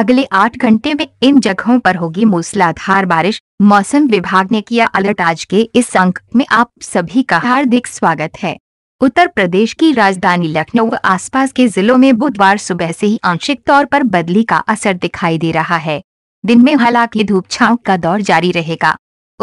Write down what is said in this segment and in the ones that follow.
अगले आठ घंटे में इन जगहों पर होगी मूसलाधार बारिश मौसम विभाग ने किया अलर्ट आज के इस अंक में आप सभी का हार्दिक स्वागत है उत्तर प्रदेश की राजधानी लखनऊ व आसपास के जिलों में बुधवार सुबह से ही आंशिक तौर पर बदली का असर दिखाई दे रहा है दिन में हालांकि धूप छाव का दौर जारी रहेगा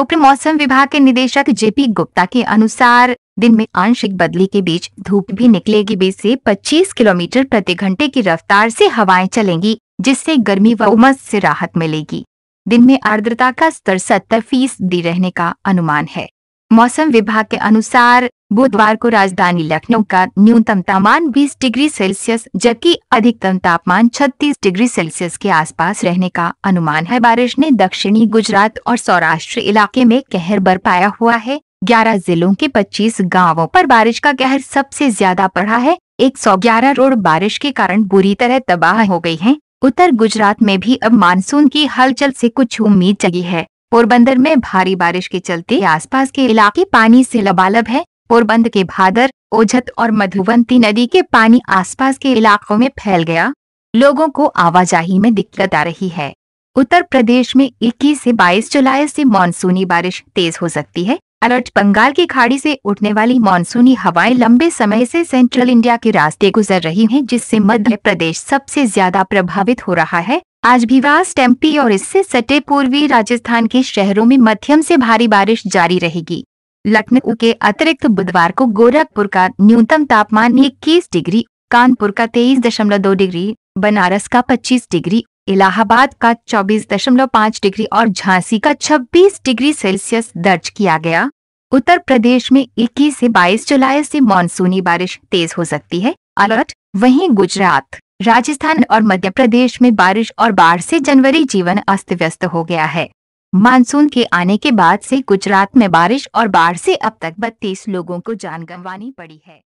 उप मौसम विभाग के निदेशक जेपी गुप्ता के अनुसार दिन में आंशिक बदली के बीच धूप भी निकलेगी बीस से 25 किलोमीटर प्रति घंटे की रफ्तार से हवाएं चलेंगी जिससे गर्मी व उमस से राहत मिलेगी दिन में आर्द्रता का स्तर सत्तर फीसदी रहने का अनुमान है मौसम विभाग के अनुसार बुधवार को राजधानी लखनऊ का न्यूनतम तापमान 20 डिग्री सेल्सियस जबकि अधिकतम तापमान 36 डिग्री सेल्सियस के आसपास रहने का अनुमान है बारिश ने दक्षिणी गुजरात और सौराष्ट्र इलाके में कहर बरपाया हुआ है 11 जिलों के 25 गांवों पर बारिश का कहर सबसे ज्यादा पड़ा है 111 रोड बारिश के कारण बुरी तरह तबाह हो गई हैं, उत्तर गुजरात में भी अब मानसून की हलचल से कुछ उम्मीद जगी है पोरबंदर में भारी बारिश के चलते आसपास के इलाके पानी से लबालब है पोरबंद के भादर ओझत और मधुवंती नदी के पानी आसपास के इलाकों में फैल गया लोगों को आवाजाही में दिक्कत आ रही है उत्तर प्रदेश में 21 से 22 जुलाई से मानसूनी बारिश तेज हो सकती है अलर्ट बंगाल की खाड़ी से उठने वाली मानसूनी हवाएं लंबे समय से सेंट्रल इंडिया के रास्ते गुजर रही हैं जिससे मध्य प्रदेश सबसे ज्यादा प्रभावित हो रहा है आज भी वास टेम्पी और इससे सटे पूर्वी राजस्थान के शहरों में मध्यम से भारी बारिश जारी रहेगी लखनऊ के अतिरिक्त बुधवार को गोरखपुर का न्यूनतम तापमान इक्कीस डिग्री कानपुर का तेईस दशमलव दो डिग्री बनारस का पच्चीस डिग्री इलाहाबाद का 24.5 डिग्री और झांसी का 26 डिग्री सेल्सियस दर्ज किया गया उत्तर प्रदेश में 21 से 22 जुलाई से मानसूनी बारिश तेज हो सकती है अलर्ट वहीं गुजरात राजस्थान और मध्य प्रदेश में बारिश और बाढ़ से जनवरी जीवन अस्त व्यस्त हो गया है मानसून के आने के बाद से गुजरात में बारिश और बाढ़ से अब तक बत्तीस लोगों को जान गंवानी पड़ी है